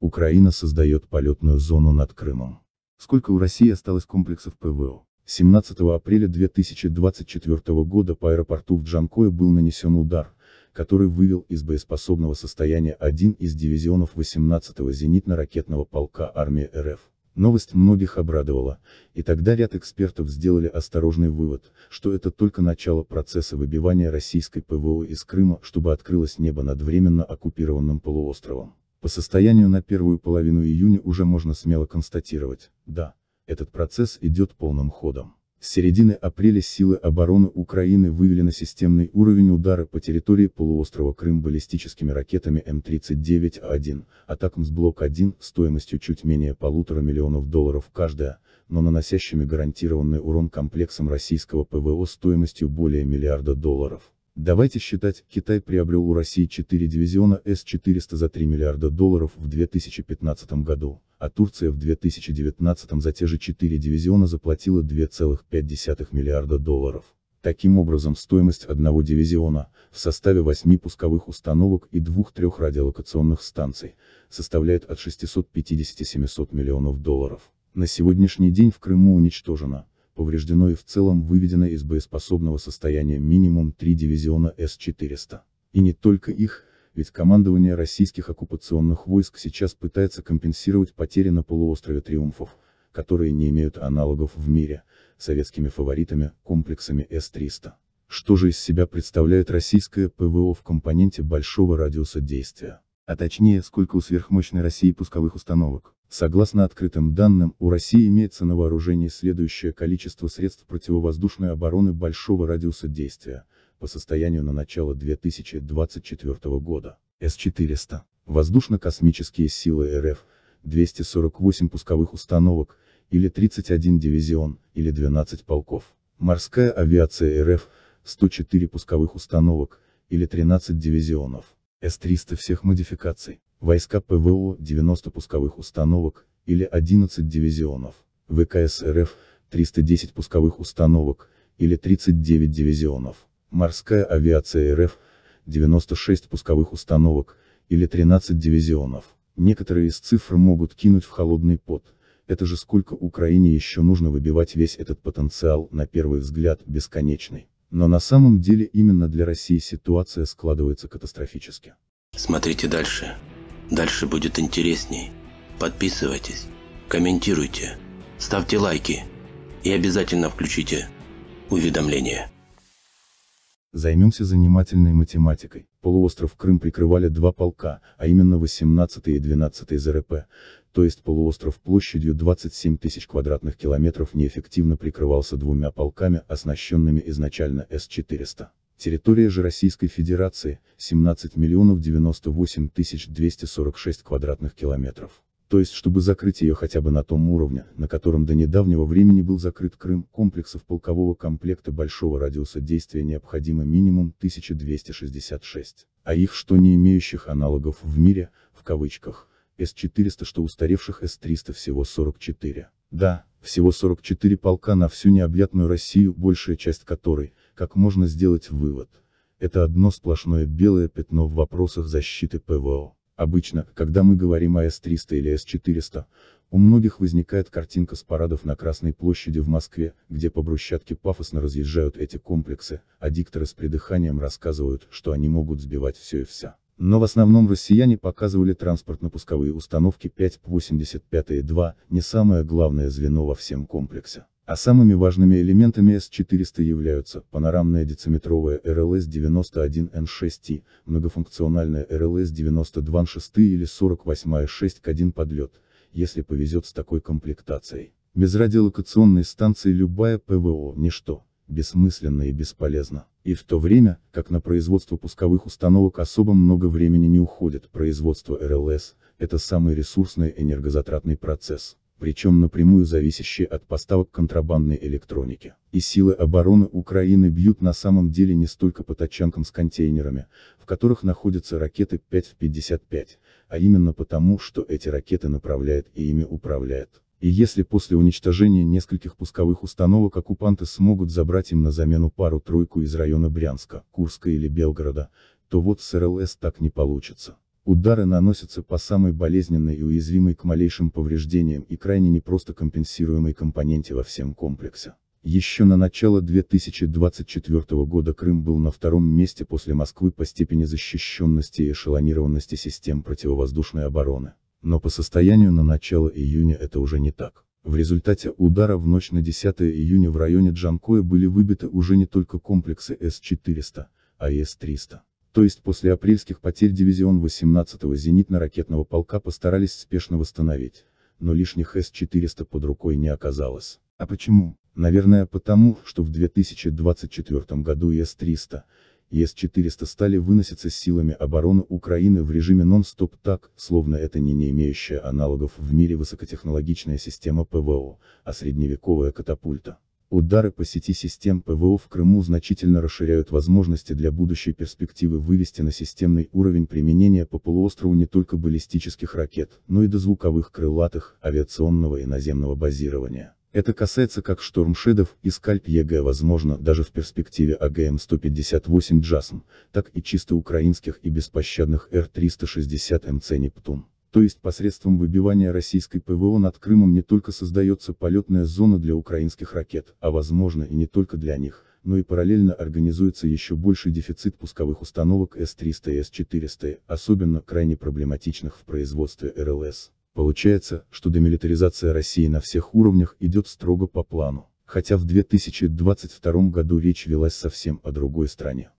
Украина создает полетную зону над Крымом. Сколько у России осталось комплексов ПВО? 17 апреля 2024 года по аэропорту в Джанкое был нанесен удар, который вывел из боеспособного состояния один из дивизионов 18-го зенитно-ракетного полка армии РФ. Новость многих обрадовала, и тогда ряд экспертов сделали осторожный вывод, что это только начало процесса выбивания российской ПВО из Крыма, чтобы открылось небо над временно оккупированным полуостровом. По состоянию на первую половину июня уже можно смело констатировать, да, этот процесс идет полным ходом. С середины апреля силы обороны Украины вывели на системный уровень удары по территории полуострова Крым баллистическими ракетами М-39А1, с МСБЛОК-1 стоимостью чуть менее полутора миллионов долларов каждая, но наносящими гарантированный урон комплексом российского ПВО стоимостью более миллиарда долларов. Давайте считать, Китай приобрел у России 4 дивизиона С-400 за 3 миллиарда долларов в 2015 году, а Турция в 2019 за те же 4 дивизиона заплатила 2,5 миллиарда долларов. Таким образом стоимость одного дивизиона, в составе 8 пусковых установок и 2-3 радиолокационных станций, составляет от 650-700 миллионов долларов. На сегодняшний день в Крыму уничтожено повреждено и в целом выведено из боеспособного состояния минимум три дивизиона С-400. И не только их, ведь командование российских оккупационных войск сейчас пытается компенсировать потери на полуострове Триумфов, которые не имеют аналогов в мире, советскими фаворитами, комплексами С-300. Что же из себя представляет российское ПВО в компоненте большого радиуса действия? А точнее, сколько у сверхмощной России пусковых установок? Согласно открытым данным, у России имеется на вооружении следующее количество средств противовоздушной обороны большого радиуса действия, по состоянию на начало 2024 года. С-400, воздушно-космические силы РФ, 248 пусковых установок, или 31 дивизион, или 12 полков. Морская авиация РФ, 104 пусковых установок, или 13 дивизионов. С-300 всех модификаций. Войска ПВО 90 пусковых установок, или 11 дивизионов. ВКС РФ 310 пусковых установок, или 39 дивизионов. Морская авиация РФ 96 пусковых установок, или 13 дивизионов. Некоторые из цифр могут кинуть в холодный пот. Это же сколько Украине еще нужно выбивать весь этот потенциал, на первый взгляд, бесконечный. Но на самом деле именно для России ситуация складывается катастрофически. Смотрите дальше. Дальше будет интересней. Подписывайтесь, комментируйте, ставьте лайки и обязательно включите уведомления. Займемся занимательной математикой. Полуостров Крым прикрывали два полка, а именно 18 и 12 ЗРП, то есть полуостров площадью 27 тысяч квадратных километров неэффективно прикрывался двумя полками, оснащенными изначально С-400. Территория же Российской Федерации – 17 миллионов 98 тысяч 246 квадратных километров. То есть, чтобы закрыть ее хотя бы на том уровне, на котором до недавнего времени был закрыт Крым, комплексов полкового комплекта большого радиуса действия необходимо минимум 1266, а их что не имеющих аналогов в мире, в кавычках, С-400 что устаревших С-300 всего 44. Да, всего 44 полка на всю необъятную Россию, большая часть которой, как можно сделать вывод. Это одно сплошное белое пятно в вопросах защиты ПВО. Обычно, когда мы говорим о С-300 или С-400, у многих возникает картинка с парадов на Красной площади в Москве, где по брусчатке пафосно разъезжают эти комплексы, а дикторы с придыханием рассказывают, что они могут сбивать все и вся. Но в основном россияне показывали транспортно-пусковые установки 5П-85 и 2, не самое главное звено во всем комплексе. А самыми важными элементами S400 являются панорамная дециметровая rls 91 n 6 и многофункциональная RLS-92N6 или 48-6К1 подлет, если повезет с такой комплектацией. Без радиолокационной станции любая ПВО – ничто, бессмысленно и бесполезно. И в то время, как на производство пусковых установок особо много времени не уходит, производство РЛС – это самый ресурсный энергозатратный процесс причем напрямую зависящие от поставок контрабандной электроники. И силы обороны Украины бьют на самом деле не столько по тачанкам с контейнерами, в которых находятся ракеты 5 в 55, а именно потому, что эти ракеты направляют и ими управляют. И если после уничтожения нескольких пусковых установок оккупанты смогут забрать им на замену пару-тройку из района Брянска, Курска или Белгорода, то вот с РЛС так не получится. Удары наносятся по самой болезненной и уязвимой к малейшим повреждениям и крайне непросто компенсируемой компоненте во всем комплексе. Еще на начало 2024 года Крым был на втором месте после Москвы по степени защищенности и эшелонированности систем противовоздушной обороны. Но по состоянию на начало июня это уже не так. В результате удара в ночь на 10 июня в районе Джанкоя были выбиты уже не только комплексы С-400, а и С-300 то есть после апрельских потерь дивизион 18-го зенитно-ракетного полка постарались спешно восстановить, но лишних С-400 под рукой не оказалось. А почему? Наверное потому, что в 2024 году и С-300, и С-400 стали выноситься силами обороны Украины в режиме нон-стоп так, словно это не не имеющая аналогов в мире высокотехнологичная система ПВО, а средневековая катапульта. Удары по сети систем ПВО в Крыму значительно расширяют возможности для будущей перспективы вывести на системный уровень применения по полуострову не только баллистических ракет, но и до звуковых крылатых, авиационного и наземного базирования. Это касается как штормшедов и скальп ЕГЭ возможно даже в перспективе АГМ-158 «Джасм», так и чисто украинских и беспощадных Р-360 МЦ «Нептун» то есть посредством выбивания российской ПВО над Крымом не только создается полетная зона для украинских ракет, а возможно и не только для них, но и параллельно организуется еще больший дефицит пусковых установок С-300 и С-400, особенно крайне проблематичных в производстве РЛС. Получается, что демилитаризация России на всех уровнях идет строго по плану, хотя в 2022 году речь велась совсем о другой стране.